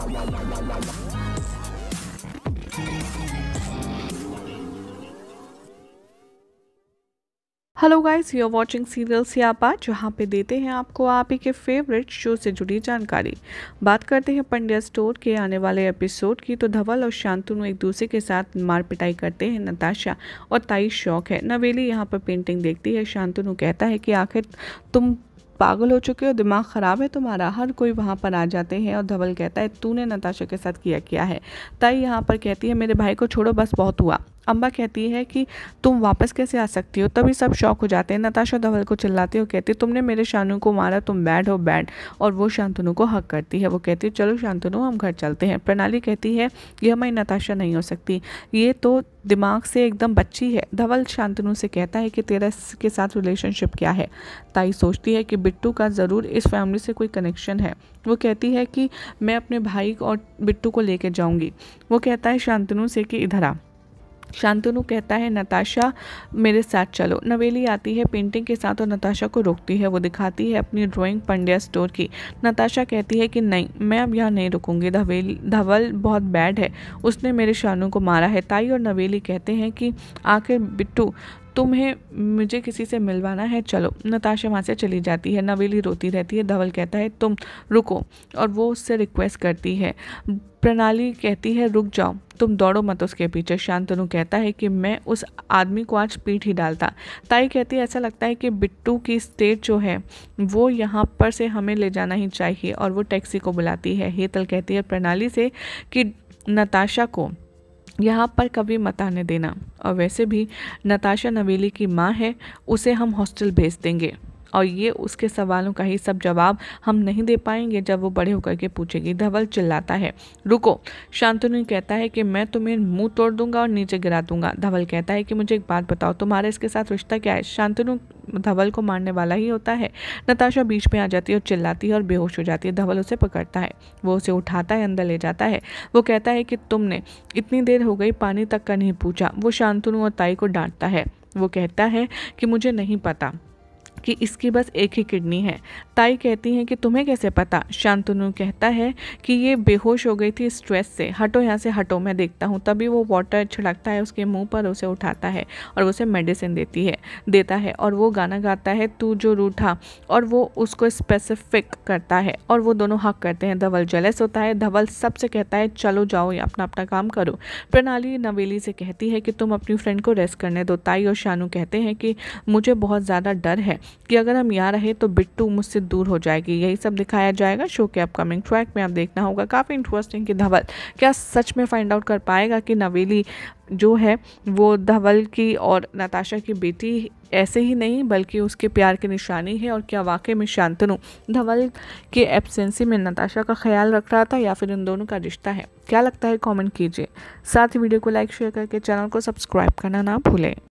hello guys you are watching serial Siyapa जहाँ पे देते हैं आपको आप ही के फेवरेट शो से जुड़ी जानकारी बात करते हैं पंड्या स्टोर के आने वाले एपिसोड की तो धवल और शांतनु एक दूसरे के साथ मार पिटाई करते हैं नताशा और ताई शौक है नवेली यहाँ पर पेंटिंग देखती है शांतनु कहता है कि आखिर तुम पागल हो चुके हो दिमाग ख़राब है तुम्हारा हर कोई वहाँ पर आ जाते हैं और धवल कहता है तूने नताशा के साथ किया क्या है तय यहाँ पर कहती है मेरे भाई को छोड़ो बस बहुत हुआ अम्बा कहती है कि तुम वापस कैसे आ सकती हो तभी सब शौक हो जाते हैं नताशा धवल को चिल्लाते हो कहती तुमने मेरे शानु को मारा तुम बैड हो बैड और वो शांतनु को हक करती है वो कहती है चलो शांतनु हम घर चलते हैं प्रणाली कहती है ये हमारी नताशा नहीं हो सकती ये तो दिमाग से एकदम बच्ची है धवल शांतनु से कहता है कि तेरा के साथ रिलेशनशिप क्या है ताई सोचती है कि बिट्टू का ज़रूर इस फैमिली से कोई कनेक्शन है वो कहती है कि मैं अपने भाई और बिट्टू को लेकर जाऊँगी वो कहता है शांतनु से कि इधर आ शांतनु कहता है नताशा मेरे साथ चलो नवेली आती है पेंटिंग के साथ और नताशा को रोकती है वो दिखाती है अपनी ड्राइंग पंड्या स्टोर की नताशा कहती है कि नहीं मैं अब यहाँ नहीं रुकूंगी धवेली धवल बहुत बैड है उसने मेरे शानू को मारा है ताई और नवेली कहते हैं कि आखिर बिट्टू तुम्हें मुझे किसी से मिलवाना है चलो नताशा वहाँ से चली जाती है नवेली रोती रहती है धवल कहता है तुम रुको और वो उससे रिक्वेस्ट करती है प्रणाली कहती है रुक जाओ तुम दौड़ो मत उसके पीछे शांतनु कहता है कि मैं उस आदमी को आज पीठ ही डालता ताई कहती है ऐसा लगता है कि बिट्टू की स्टेट जो है वो यहाँ पर से हमें ले जाना ही चाहिए और वो टैक्सी को बुलाती है हेतल कहती है प्रणाली से कि नताशा को यहाँ पर कभी मत आने देना और वैसे भी नताशा नवेली की माँ है उसे हम हॉस्टल भेज देंगे और ये उसके सवालों का ही सब जवाब हम नहीं दे पाएंगे जब वो बड़े होकर के पूछेगी धवल चिल्लाता है रुको शांतनु कहता है कि मैं तुम्हें मुंह तोड़ दूंगा और नीचे गिरा दूंगा धवल कहता है कि मुझे एक बात बताओ तुम्हारा इसके साथ रिश्ता क्या है शांतनु धवल को मारने वाला ही होता है नताशा बीच में आ जाती है और चिल्लाती है और बेहोश हो जाती है धवल उसे पकड़ता है वो उसे उठाता है अंदर ले जाता है वो कहता है कि तुमने इतनी देर हो गई पानी तक का नहीं पूछा वो शांतनु और ताई को डांटता है वो कहता है कि मुझे नहीं पता कि इसकी बस एक ही किडनी है ताई कहती है कि तुम्हें कैसे पता शांतनु कहता है कि ये बेहोश हो गई थी स्ट्रेस से हटो यहाँ से हटो मैं देखता हूँ तभी वो वाटर छिड़कता है उसके मुंह पर उसे उठाता है और उसे मेडिसिन देती है देता है और वो गाना गाता है तू जो रूठा और वो उसको स्पेसिफिक करता है और वो दोनों हक करते हैं धवल जलस होता है धवल सबसे कहता है चलो जाओ या अपना अपना काम करो प्रणाली नवेली से कहती है कि तुम अपनी फ्रेंड को रेस्ट करने दो ताई और शानू कहते हैं कि मुझे बहुत ज़्यादा डर है कि अगर हम यहाँ रहे तो बिट्टू मुझसे दूर हो जाएगी यही सब दिखाया जाएगा शो के अपकमिंग ट्रैक में आप देखना होगा काफ़ी इंटरेस्टिंग कि धवल क्या सच में फाइंड आउट कर पाएगा कि नवेली जो है वो धवल की और नताशा की बेटी ऐसे ही नहीं बल्कि उसके प्यार की निशानी है और क्या वाकई में शांतनु धवल के एब्सेंसी में नताशा का ख्याल रख रहा था या फिर इन दोनों का रिश्ता है क्या लगता है कमेंट कीजिए साथ ही वीडियो को लाइक शेयर करके चैनल को सब्सक्राइब करना ना भूलें